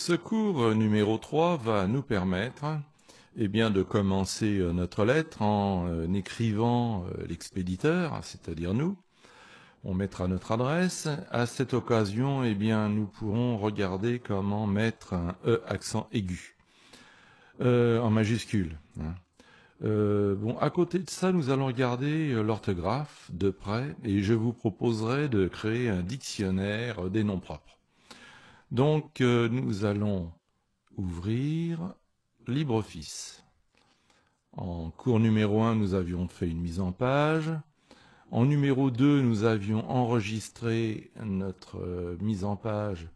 Ce cours euh, numéro 3 va nous permettre eh bien, de commencer euh, notre lettre en euh, écrivant l'expéditeur, c'est-à-dire nous. On mettra notre adresse. À cette occasion, eh bien, nous pourrons regarder comment mettre un E accent aigu en majuscule. Hein. bon, à côté de ça, nous allons regarder l'orthographe de près et je vous proposerai de créer un dictionnaire des noms propres. Donc euh, nous allons ouvrir LibreOffice. En cours numéro 1, nous avions fait une mise en page. En numéro 2, nous avions enregistré notre euh, mise en page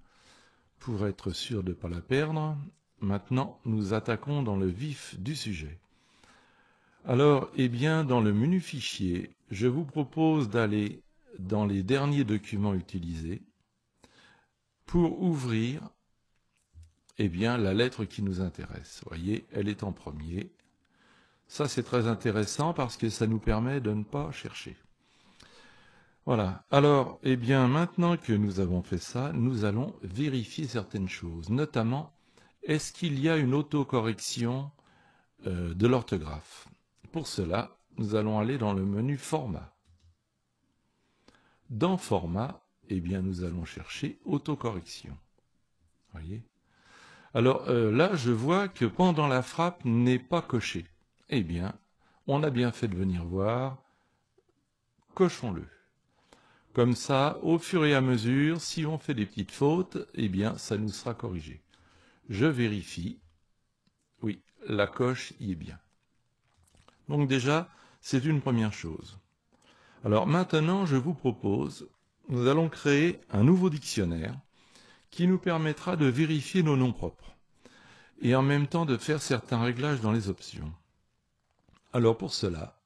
pour être sûr de ne pas la perdre. Maintenant, nous attaquons dans le vif du sujet. Alors, eh bien, dans le menu Fichier, je vous propose d'aller dans les derniers documents utilisés, pour ouvrir eh bien, la lettre qui nous intéresse. Vous voyez, elle est en premier. Ça, c'est très intéressant parce que ça nous permet de ne pas chercher. Voilà. Alors, eh bien, maintenant que nous avons fait ça, nous allons vérifier certaines choses. Notamment, est-ce qu'il y a une autocorrection euh, de l'orthographe Pour cela, nous allons aller dans le menu Format. Dans Format, eh bien nous allons chercher autocorrection. Voyez Alors euh, là, je vois que pendant la frappe n'est pas coché. Eh bien, on a bien fait de venir voir, cochons-le. Comme ça, au fur et à mesure, si on fait des petites fautes, eh bien, ça nous sera corrigé. Je vérifie. Oui, la coche y est bien. Donc déjà, c'est une première chose. Alors maintenant, je vous propose nous allons créer un nouveau dictionnaire qui nous permettra de vérifier nos noms propres et en même temps de faire certains réglages dans les options. Alors pour cela,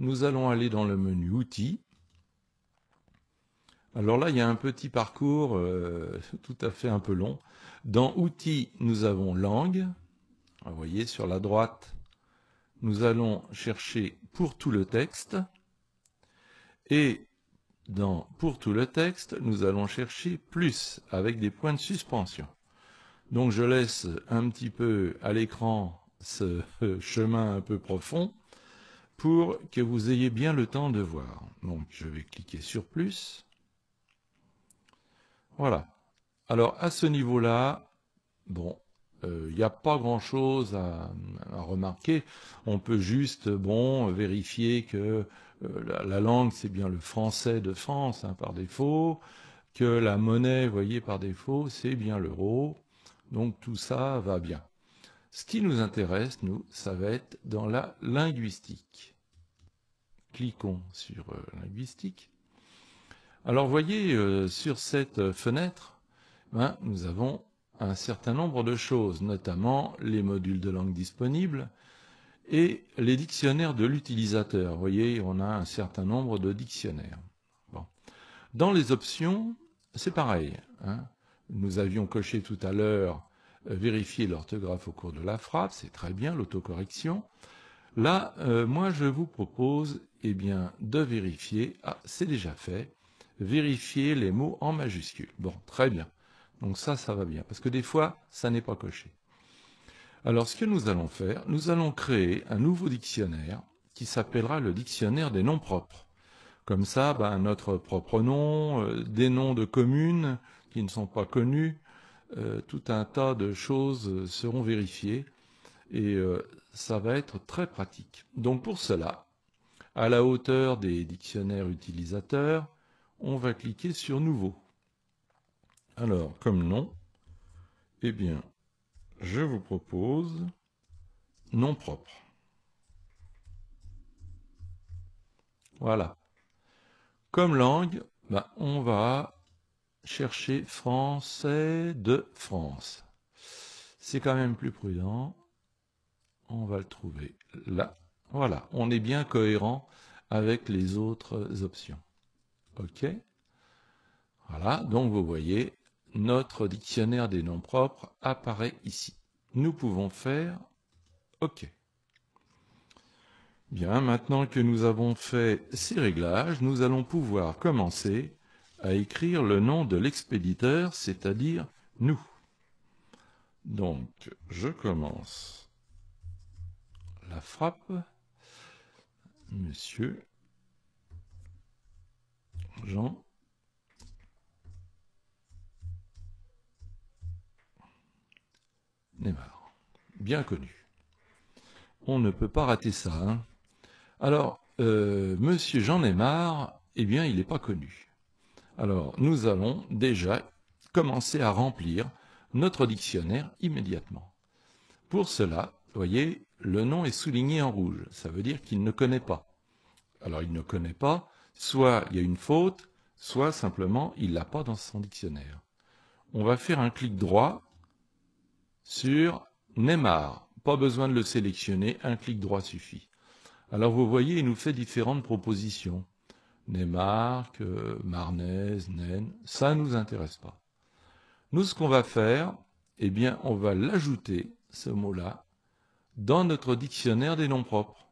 nous allons aller dans le menu Outils. Alors là, il y a un petit parcours euh, tout à fait un peu long. Dans Outils, nous avons Langue. Vous voyez, sur la droite, nous allons chercher pour tout le texte. Et dans Pour tout le texte, nous allons chercher plus avec des points de suspension. Donc je laisse un petit peu à l'écran ce chemin un peu profond pour que vous ayez bien le temps de voir. Donc je vais cliquer sur plus. Voilà. Alors à ce niveau-là, bon, il euh, n'y a pas grand-chose à, remarquer. On peut juste, bon, vérifier que euh, la, langue, c'est bien le français de France hein, par défaut, que la monnaie, voyez, par défaut, c'est bien l'euro. Donc tout ça va bien. Ce qui nous intéresse, nous, ça va être dans la linguistique. Cliquons sur euh, linguistique. Alors voyez, euh, sur cette fenêtre, ben, nous avons un certain nombre de choses, notamment les modules de langue disponibles, et les dictionnaires de l'utilisateur. Vous voyez, on a un certain nombre de dictionnaires. Dans les options, c'est pareil. Hein. Nous avions coché tout à l'heure euh, vérifier l'orthographe au cours de la frappe, c'est très bien, l'autocorrection. Là, euh, moi, je vous propose eh bien, de vérifier, ah, c'est déjà fait, vérifier les mots en majuscules. Bon, très bien. Donc ça, ça va bien, parce que des fois, ça n'est pas coché. Alors ce que nous allons faire, nous allons créer un nouveau dictionnaire qui s'appellera le dictionnaire des noms propres. Comme ça, bah, notre propre nom, euh, des noms de communes qui ne sont pas connus, euh, tout un tas de choses euh, seront vérifiées et ça va être très pratique. Donc pour cela, à la hauteur des dictionnaires utilisateurs, on va cliquer sur Nouveau. Alors, comme nom, eh bien, je vous propose nom propre. Voilà. Comme langue, ben, on va chercher français de France. C'est quand même plus prudent. On va le trouver là. Voilà, on est bien cohérent avec les autres options. OK Voilà, donc vous voyez, notre dictionnaire des noms propres apparaît ici. Nous pouvons faire OK. Bien, maintenant que nous avons fait ces réglages, nous allons pouvoir commencer à écrire le nom de l'expéditeur, c'est-à-dire nous. Donc, je commence la frappe. Monsieur Jean Neymar. Bien connu. On ne peut pas rater ça. Hein. Alors, euh, Monsieur Jean Neymar, eh bien, il n'est pas connu. Alors, nous allons déjà commencer à remplir notre dictionnaire immédiatement. Pour cela, voyez, le nom est souligné en rouge. Ça veut dire qu'il ne connaît pas. Alors, il ne connaît pas. Soit il y a une faute, soit simplement il l'a pas dans son dictionnaire. On va faire un clic droit sur Neymar. Pas besoin de le sélectionner, un clic droit suffit. Alors vous voyez, il nous fait différentes propositions. Neymar, Marnez, Nen, ça ne nous intéresse pas. Nous, ce qu'on va faire, eh bien, on va l'ajouter, ce mot-là, dans notre dictionnaire des noms propres.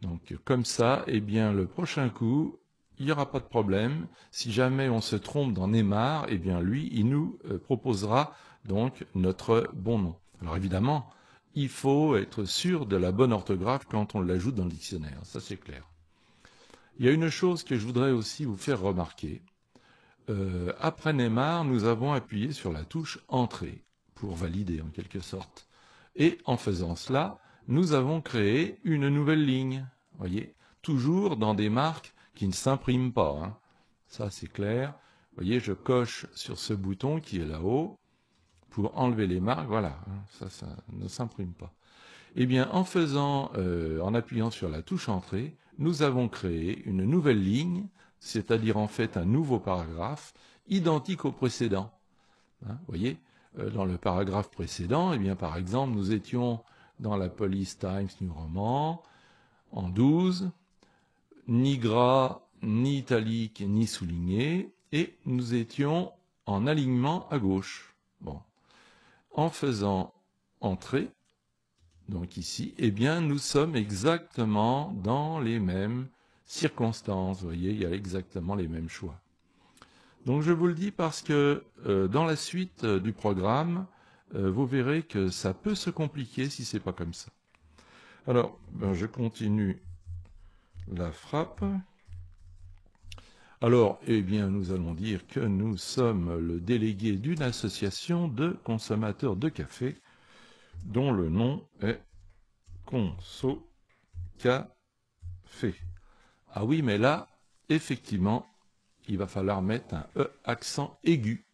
Donc, comme ça, eh bien, le prochain coup, il n'y aura pas de problème. Si jamais on se trompe dans Neymar, eh bien, lui, il nous euh, proposera donc notre bon nom. Alors évidemment, il faut être sûr de la bonne orthographe quand on l'ajoute dans le dictionnaire, ça c'est clair. Il y a une chose que je voudrais aussi vous faire remarquer. Euh, après Neymar, nous avons appuyé sur la touche Entrée pour valider en quelque sorte. Et en faisant cela, nous avons créé une nouvelle ligne. Voyez, toujours dans des marques qui ne s'impriment pas. Hein. Ça c'est clair. Vous Voyez, je coche sur ce bouton qui est là-haut pour enlever les marques, voilà, hein, ça, ne s'imprime pas. Eh bien, en faisant, euh, en appuyant sur la touche Entrée, nous avons créé une nouvelle ligne, c'est-à-dire en fait un nouveau paragraphe identique au précédent. Hein, vous voyez, euh, dans le paragraphe précédent, eh bien, par exemple, nous étions dans la Police Times New Roman, en 12, ni gras, ni italique, ni souligné, et nous étions en alignement à gauche. Bon, en faisant entrer, donc ici, eh bien nous sommes exactement dans les mêmes circonstances. Vous voyez, il y a exactement les mêmes choix. Donc je vous le dis parce que euh, dans la suite euh, du programme, euh, vous verrez que ça peut se compliquer si c'est pas comme ça. Alors, ben, je continue la frappe alors, eh bien, nous allons dire que nous sommes le délégué d'une association de consommateurs de café dont le nom est Conso Ah oui, mais là, effectivement, il va falloir mettre un E accent aigu.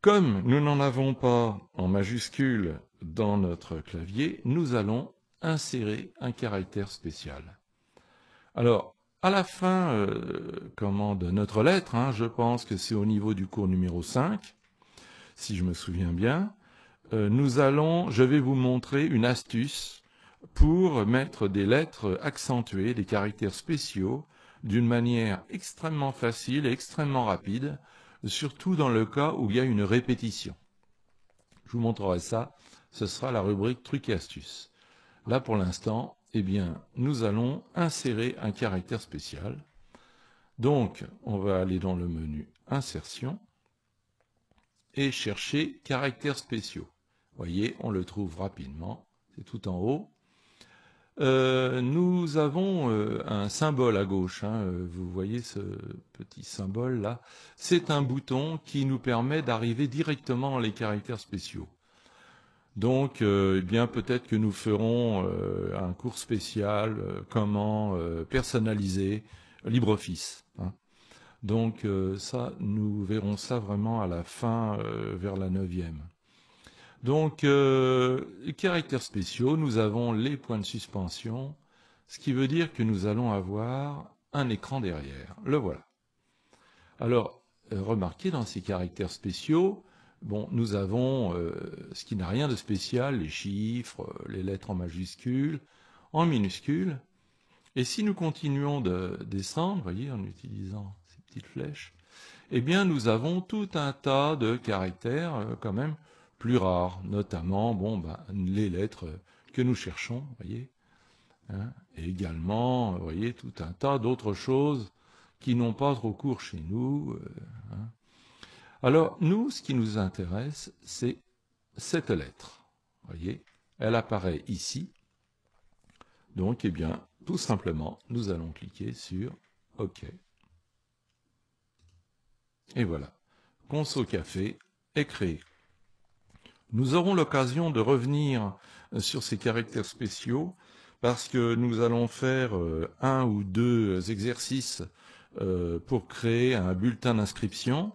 Comme nous n'en avons pas en majuscule dans notre clavier, nous allons insérer un caractère spécial. Alors, à la fin euh, comment, de notre lettre, hein, je pense que c'est au niveau du cours numéro 5, si je me souviens bien, euh, nous allons, je vais vous montrer une astuce pour mettre des lettres accentuées, des caractères spéciaux, d'une manière extrêmement facile et extrêmement rapide, surtout dans le cas où il y a une répétition. Je vous montrerai ça, ce sera la rubrique truc et astuces. Là pour l'instant, eh bien, nous allons insérer un caractère spécial. Donc, on va aller dans le menu Insertion et chercher caractères spéciaux. Vous voyez, on le trouve rapidement, c'est tout en haut. Euh, nous avons euh, un symbole à gauche, hein. euh, vous voyez ce petit symbole là, c'est un bouton qui nous permet d'arriver directement dans les caractères spéciaux. Donc, euh, eh bien, peut-être que nous ferons euh, un cours spécial euh, comment personnaliser LibreOffice. Hein. Donc ça, nous verrons ça vraiment à la fin, vers la neuvième. Donc, caractères spéciaux, nous avons les points de suspension, ce qui veut dire que nous allons avoir un écran derrière. Le voilà. Alors, remarquez dans ces caractères spéciaux, Bon, nous avons euh, ce qui n'a rien de spécial, les chiffres, euh, les lettres en majuscules, en minuscules. Et si nous continuons de descendre, voyez, en utilisant ces petites flèches, eh bien nous avons tout un tas de caractères euh, quand même plus rares, notamment bon, ben, les lettres que nous cherchons, voyez, hein. et également, vous voyez, tout un tas d'autres choses qui n'ont pas trop cours chez nous. Hein. Alors, nous, ce qui nous intéresse, c'est cette lettre. Vous voyez, elle apparaît ici. Donc, eh bien, tout simplement, nous allons cliquer sur OK. Et voilà, Conso Café est créé. Nous aurons l'occasion de revenir sur ces caractères spéciaux parce que nous allons faire euh, un ou deux exercices euh, pour créer un bulletin d'inscription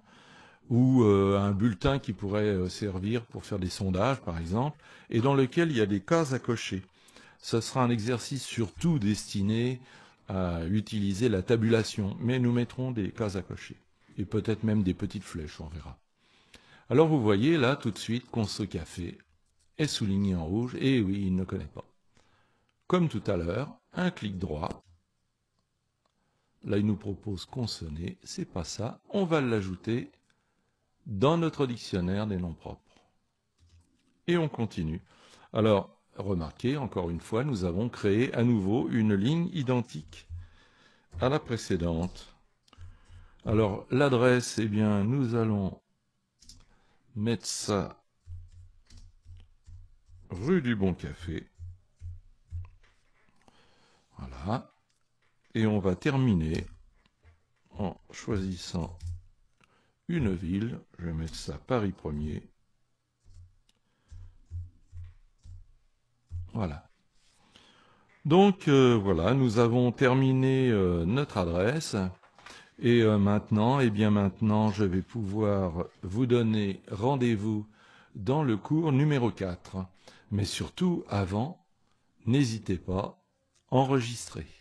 ou euh, un bulletin qui pourrait euh, servir pour faire des sondages, par exemple, et dans lequel il y a des cases à cocher. Ce sera un exercice surtout destiné à utiliser la tabulation, mais nous mettrons des cases à cocher, et peut-être même des petites flèches, on verra. Alors vous voyez là tout de suite qu'on ce café est souligné en rouge, et oui, il ne connaît pas. Comme tout à l'heure, un clic droit, là il nous propose consonner, c'est pas ça, on va l'ajouter dans notre dictionnaire des noms propres. Et on continue. Alors, remarquez, encore une fois, nous avons créé à nouveau une ligne identique à la précédente. Alors, l'adresse, eh bien, nous allons mettre ça rue du Bon Café. Voilà. Et on va terminer en choisissant une ville, je vais mettre ça Paris 1er, Voilà. Donc euh, voilà, nous avons terminé euh, notre adresse. Et euh, maintenant, et eh bien maintenant, je vais pouvoir vous donner rendez-vous dans le cours numéro 4. Mais surtout, avant, n'hésitez pas, enregistrez.